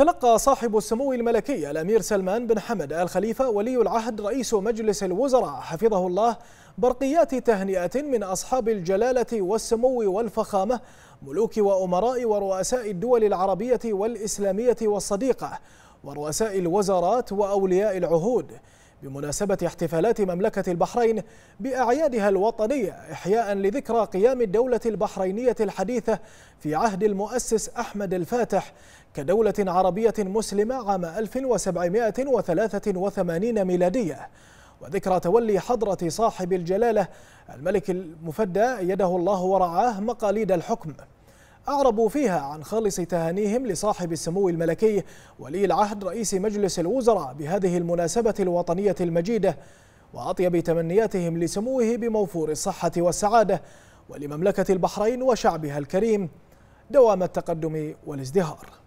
تلقى صاحب السمو الملكي الأمير سلمان بن حمد آل خليفة ولي العهد رئيس مجلس الوزراء حفظه الله برقيات تهنئة من أصحاب الجلالة والسمو والفخامة ملوك وأمراء ورؤساء الدول العربية والإسلامية والصديقة ورؤساء الوزارات وأولياء العهود بمناسبة احتفالات مملكة البحرين بأعيادها الوطنية إحياء لذكرى قيام الدولة البحرينية الحديثة في عهد المؤسس أحمد الفاتح كدولة عربية مسلمة عام 1783 ميلادية وذكرى تولي حضرة صاحب الجلالة الملك المفدى يده الله ورعاه مقاليد الحكم أعربوا فيها عن خالص تهانيهم لصاحب السمو الملكي ولي العهد رئيس مجلس الوزراء بهذه المناسبة الوطنية المجيدة وأطيب تمنياتهم لسموه بموفور الصحة والسعادة ولمملكة البحرين وشعبها الكريم دوام التقدم والازدهار